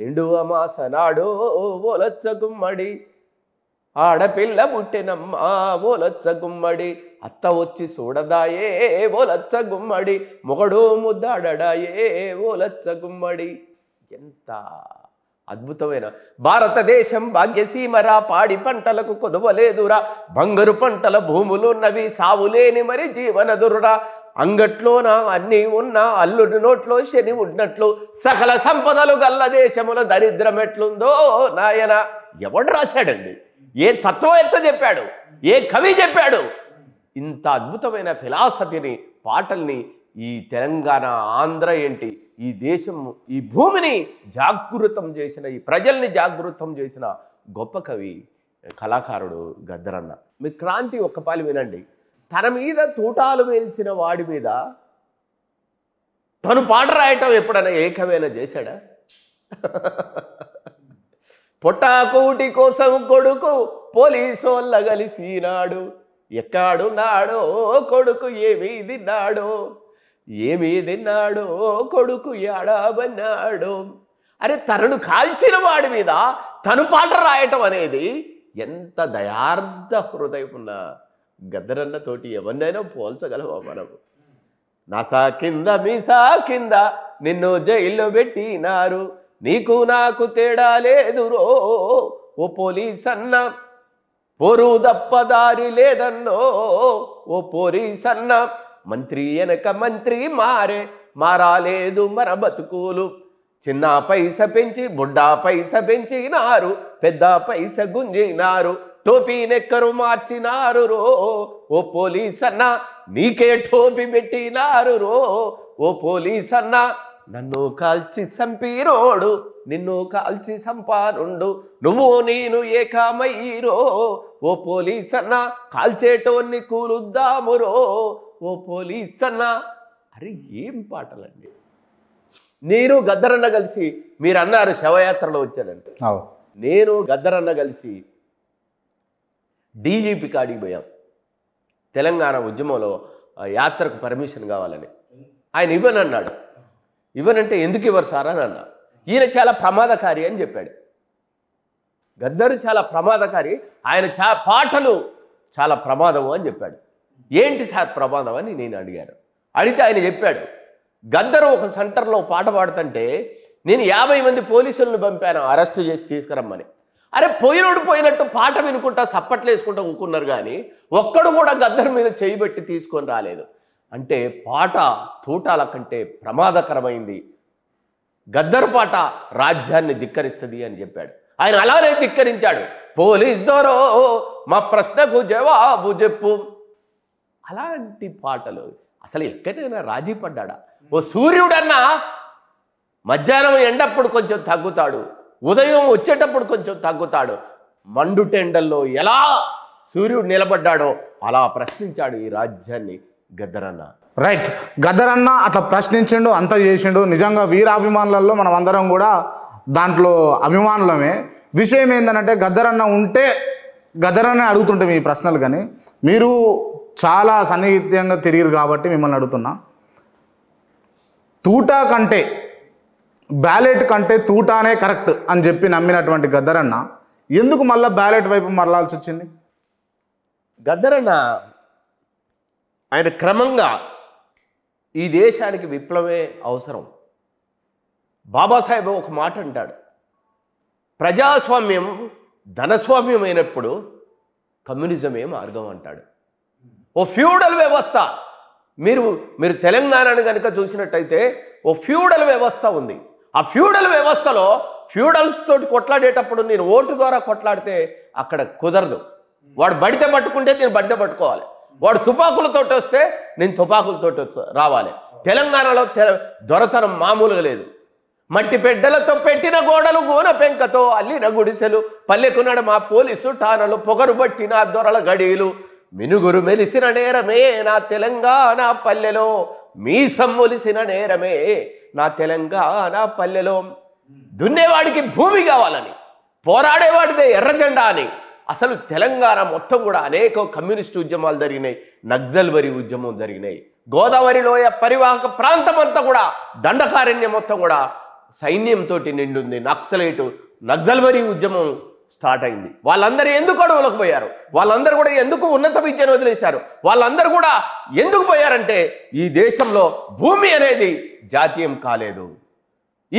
నిండు అమాసనాడో ఓలొచ్చ గుమ్మడి ఆడపిల్ల పుట్టినమ్మా ఓలొచ్చ గుమ్మడి అత్త వచ్చి చూడదాయే ఓలొచ్చ గుమ్మడి మొగడు ముద్దాడడాయే ఓలొచ్చ గుమ్మడి ఎంత అద్భుతమైన భారతదేశం భాగ్యసీమరా పాడి పంటలకు కొదవలేదురా బంగారు పంటల భూములు ఉన్నవి సావులేని మరి జీవనదురురా అంగట్లోన అన్నీ ఉన్నా అల్లుడి నోట్లో శని ఉన్నట్లు సకల సంపదలు గల్ల దేశముల దరిద్రం ఎట్లుందో నాయన ఎవడు రాశాడండి ఏ తత్వవేత్త చెప్పాడు ఏ కవి చెప్పాడు ఇంత అద్భుతమైన ఫిలాసఫీని పాటల్ని ఈ తెలంగాణ ఆంధ్ర ఏంటి ఈ దేశం ఈ భూమిని జాగృతం చేసిన ఈ ప్రజల్ని జాగృతం చేసిన గొప్ప కవి కళాకారుడు గద్దరన్న మీ క్రాంతి ఒక్కపాలి వినండి తన మీద తూటాలు మేల్చిన వాడి మీద తను పాట రాయటం ఎప్పుడైనా ఏ కవైనా చేశాడా పొట్టాకూటి కోసం కొడుకు పోలీసోళ్ళ కలిసినాడు ఎక్కడున్నాడో కొడుకు ఏమీ తిన్నాడో ఏమి తిన్నాడో కొడుకు ఏడాబన్నాడో అరే తనను కాల్చిన వాడి మీద తను పాట రాయటం అనేది ఎంత దయార్థ హృదయమున్న గద్దరన్నతోటి ఎవరినైనా పోల్చగలవా మనం నాసా కింద మీసా కింద నిన్ను జైల్లో పెట్టినారు నీకు నాకు తేడా లేదురో ఓ పోలీస్ అన్న పోరు దప్పదారి లేదన్నో ఓ పోలీస్ అన్న మంత్రి వెనక మంత్రి మారే మారాలేదు మన బతుకులు చిన్న పైస పెంచి బుడ్డ పైస పెంచినారు పెద్ద పైస గుంజినారు టోపీ నెక్కరు మార్చినారు రో ఓ పోలీస్ అన్న నీకే టోపీ పెట్టినారు రో ఓ పోలీస్ అన్న నన్ను కాల్చి సంపిరోడు నిన్ను కాల్చి సంపానుండు నువ్వు నేను ఏకామయ్యిరో ఓ పోలీస్ అన్న కాల్చేటోన్ని కూలుద్దాము రో ఓ పోలీస్ అన్నా అరే ఏం పాటలండి నేను గద్దరన్న కలిసి మీరు అన్నారు శవయాత్రలో వచ్చానండి నేను గద్దరన్న కలిసి డీజీపీ కాడికి పోయాం తెలంగాణ ఉద్యమంలో యాత్రకు పర్మిషన్ కావాలని ఆయన ఇవ్వనన్నాడు ఇవ్వనంటే ఎందుకు ఇవ్వరు సార్ అని అన్నా ఈయన చాలా ప్రమాదకారి అని చెప్పాడు గద్దరు చాలా ప్రమాదకారి ఆయన చా పాటలు చాలా ప్రమాదము అని చెప్పాడు ఏంటి సార్ ప్రమాదం అని నేను అడిగాను అడిగితే ఆయన చెప్పాడు గద్దరు ఒక సెంటర్లో పాట పాడుతుంటే నేను యాభై మంది పోలీసులను పంపాను అరెస్ట్ చేసి తీసుకురమ్మని అరే పోయినోడు పోయినట్టు పాట వినుకుంటా సప్పట్లు వేసుకుంటా ఊకున్నారు కానీ ఒక్కడు కూడా గద్దరు మీద చేయిబెట్టి తీసుకొని రాలేదు అంటే పాట తూటాల కంటే ప్రమాదకరమైంది గద్దరు పాట రాజ్యాన్ని ధిక్కరిస్తుంది అని చెప్పాడు ఆయన అలానే ధిక్కరించాడు పోలీస్ దోరో మా ప్రశ్నకు జవాబు చెప్పు అలాంటి పాటలు అసలు ఎక్కడైనా రాజీ పడ్డా ఓ సూర్యుడన్నా మధ్యాహ్నం ఎండప్పుడు కొంచెం తగ్గుతాడు ఉదయం వచ్చేటప్పుడు కొంచెం తగ్గుతాడు మండుటెండల్లో ఎలా సూర్యుడు నిలబడ్డాడో అలా ప్రశ్నించాడు ఈ రాజ్యాన్ని గద్దరన్న రైట్ గద్దరన్న అట్లా ప్రశ్నించిండు అంత చేసిండు నిజంగా వీరాభిమానులలో మనం అందరం కూడా దాంట్లో అభిమానులమే విషయం ఏంటంటే గద్దరన్న ఉంటే గద్దరన్నే అడుగుతుంటే ఈ ప్రశ్నలు కానీ మీరు చాలా సన్నిహిత్యంగా తిరిగిరు కాబట్టి మిమ్మల్ని అడుగుతున్నా తూటా కంటే బ్యాలెట్ కంటే తూటానే కరెక్ట్ అని చెప్పి నమ్మినటువంటి గద్దరన్న ఎందుకు మళ్ళీ బ్యాలెట్ వైపు మరలాల్సి వచ్చింది గద్దరన్న ఆయన క్రమంగా ఈ దేశానికి విప్లవే అవసరం బాబాసాహెబ్ ఒక మాట అంటాడు ప్రజాస్వామ్యం ధనస్వామ్యం అయినప్పుడు కమ్యూనిజమే మార్గం అంటాడు ఓ ఫ్యూడల్ వ్యవస్థ మీరు మీరు తెలంగాణను కనుక చూసినట్టయితే ఓ ఫ్యూడల్ వ్యవస్థ ఉంది ఆ ఫ్యూడల్ వ్యవస్థలో ఫ్యూడల్స్ తోటి కొట్లాడేటప్పుడు నేను ఓటు ద్వారా కొట్లాడితే అక్కడ కుదరదు వాడు బడితే పట్టుకుంటే నేను బడితే పట్టుకోవాలి వాడు తుపాకులతో వస్తే నేను తుపాకులతో రావాలి తెలంగాణలో దొరతనం మామూలుగా లేదు మట్టి బిడ్డలతో పెట్టిన గోడలు గోన పెంకతో అల్లిన గుడిసెలు పల్లెకున్నాడు మా పోలీసు ఠానలు పొగరు పట్టిన దొరల గడీలు మినుగురు మెలిసిన నేరమే నా తెలంగాణ పల్లెలో మీ సమ్ములిసిన నేరమే నా తెలంగాణ పల్లెలో దున్నేవాడికి భూమి కావాలని పోరాడేవాడిదే ఎర్రజెండా అని అసలు తెలంగాణ మొత్తం కూడా అనేక కమ్యూనిస్టు ఉద్యమాలు జరిగినాయి నక్సల్ వరి ఉద్యమం జరిగినాయి గోదావరి లోయ పరివాహక ప్రాంతం అంతా కూడా దండకారణ్యం మొత్తం కూడా సైన్యంతో నిండుంది నక్సలైటు నక్సల్వరి ఉద్యమం స్టార్ట్ అయింది వాళ్ళందరూ ఎందుకు అడవులకు పోయారు వాళ్ళందరూ కూడా ఎందుకు ఉన్నత విద్యను వదిలేశారు వాళ్ళందరూ కూడా ఎందుకు పోయారంటే ఈ దేశంలో భూమి అనేది జాతీయం కాలేదు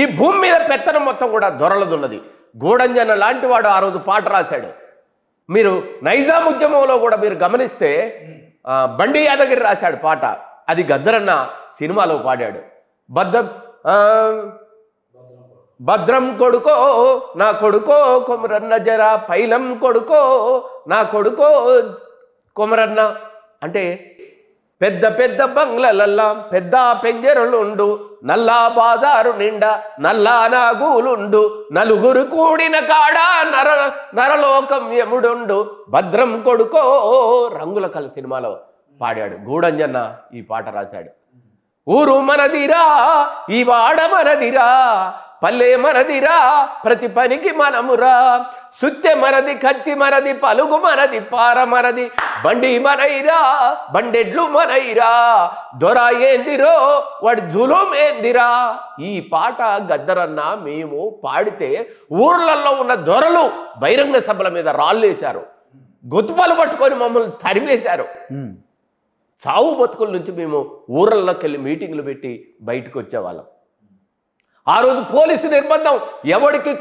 ఈ భూమి మీద పెత్తనం మొత్తం కూడా దొరలదున్నది గూడంజన లాంటి వాడు ఆ రోజు పాట రాశాడు మీరు నైజాం ఉద్యమంలో కూడా మీరు గమనిస్తే బండి యాదగిరి రాశాడు పాట అది గద్దరన్న సినిమాలో పాడాడు బద్ద భద్రం కొడుకో నా కొడుకో కొమరన్న జరా పైలం కొడుకో నా కొడుకో కొమరన్న అంటే పెద్ద పెద్ద బంగ్లలల్లా పెద్ద పెంజరులుండు నల్లా బాజారు నిండా నల్లా నాగులుండు నలుగురు కూడిన కాడా నర నరలోకం యముడుండు భద్రం కొడుకో రంగుల కల సినిమాలో పాడాడు గూడంజన్న ఈ పాట రాశాడు ఊరు మనదిరా ఈ వాడ మనదిరా పల్లె మరదిరా ప్రతి పనికి మనమురా సుత్తె మరది కత్తి మరది పలుగు మరది పార మరది బండి మనైరా బండెడ్లు మనైరా దొర ఏందిరో వాడి జులం ఏందిరా ఈ పాట గద్దరన్న మేము పాడితే ఊర్లలో ఉన్న దొరలు బహిరంగ సభల మీద రాళ్ళేశారు గొతుపాలు పట్టుకొని మమ్మల్ని తరిమేశారు చావు బతుకుల నుంచి మేము ఊర్లలోకి వెళ్ళి మీటింగ్లు పెట్టి బయటకు వచ్చేవాళ్ళం ఆ రోజు పోలీసు నిర్బంధం ఎవడికి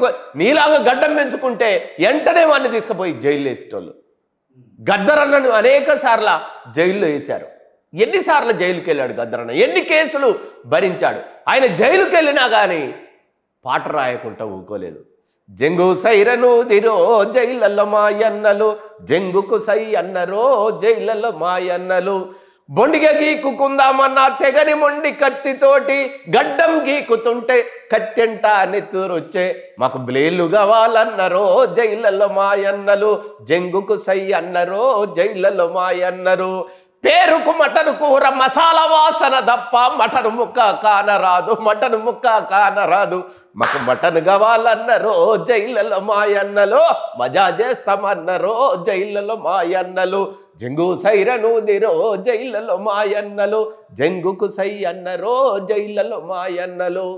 నీలాగా గడ్డం పెంచుకుంటే వెంటనే వాడిని తీసుకుపోయి జైల్లో వేసేటోళ్ళు గద్దరన్నను అనేక సార్ల జైల్లో వేశారు ఎన్నిసార్లు జైలుకి వెళ్ళాడు గద్దరన్న ఎన్ని కేసులు భరించాడు ఆయన జైలుకి వెళ్ళినా కానీ పాట రాయకుండా ఊకోలేదు జంగు సైరను దిరో జైలల్లో మాయన్నలు జంగుకు సై అన్నరో జైలల్లో మాయన్నలు బొండిగ గీకుకుందామన్న తెగని మొండి కత్తితోటి గడ్డం గీకుతుంటే కత్తెంట నెత్తూరొచ్చే మాకు బ్లేలు కావాలన్నరో జైలలో మాయన్నలు జంగుకు సై అన్నరో జైలలో మాయన్నరు పేరుకు మటన్ కూర మసాలా వాసన తప్ప మటన్ ముక్క కానరాదు మటన్ ముక్క కానరాదు మాకు మటన్ కావాలన్నరో జైలలో మాయన్నలు మజా చేస్తామన్నరో జైలలో మాయన్నలు జంగు సైరను దిరో జైలలో మాయన్నలు జంగుకు సై అన్నరో జైలలో మాయన్నలు